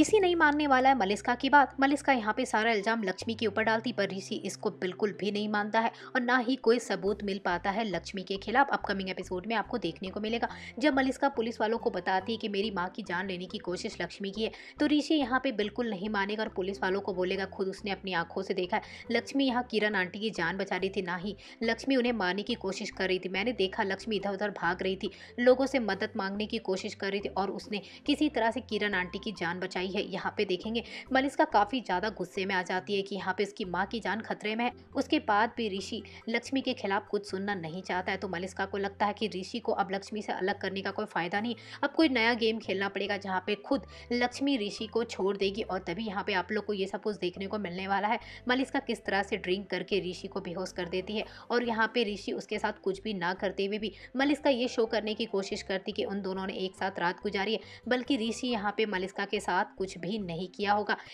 ऋषि नहीं मानने वाला है मलिस्का की बात मलिस्का यहाँ पे सारा इल्जाम लक्ष्मी के ऊपर डालती पर ऋषि इसको बिल्कुल भी नहीं मानता है और ना ही कोई सबूत मिल पाता है लक्ष्मी के खिलाफ अपकमिंग एपिसोड में आपको देखने को मिलेगा जब मलिस्का पुलिस वालों को बताती है कि मेरी माँ की जान लेने की कोशिश लक्ष्मी की है तो ऋषि यहाँ पे बिल्कुल नहीं मानेगा और पुलिस वालों को बोलेगा खुद उसने अपनी आंखों से देखा है लक्ष्मी यहाँ किरण आंटी की जान बचा रही थी ना ही लक्ष्मी उन्हें मारने की कोशिश कर रही थी मैंने देखा लक्ष्मी इधर उधर भाग रही थी लोगों से मदद मांगने की कोशिश कर रही थी और उसने किसी तरह से किरण आंटी की जान बचाई आई है यहाँ पे देखेंगे मलिस्का काफ़ी ज़्यादा गुस्से में आ जाती है कि यहाँ पे उसकी माँ की जान खतरे में है उसके बाद भी ऋषि लक्ष्मी के खिलाफ कुछ सुनना नहीं चाहता है तो मलिस्का को लगता है कि ऋषि को अब लक्ष्मी से अलग करने का कोई फ़ायदा नहीं अब कोई नया गेम खेलना पड़ेगा जहाँ पे खुद लक्ष्मी ऋषि को छोड़ देगी और तभी यहाँ पे आप लोग को ये सब कुछ देखने को मिलने वाला है मलिस्का किस तरह से ड्रिंक करके ऋषि को बेहोश कर देती है और यहाँ पे ऋषि उसके साथ कुछ भी ना करते हुए भी मलिस्का ये शो करने की कोशिश करती कि उन दोनों ने एक साथ रात गुजारी है बल्कि ऋषि यहाँ पे मलिस्का के साथ कुछ भी नहीं किया होगा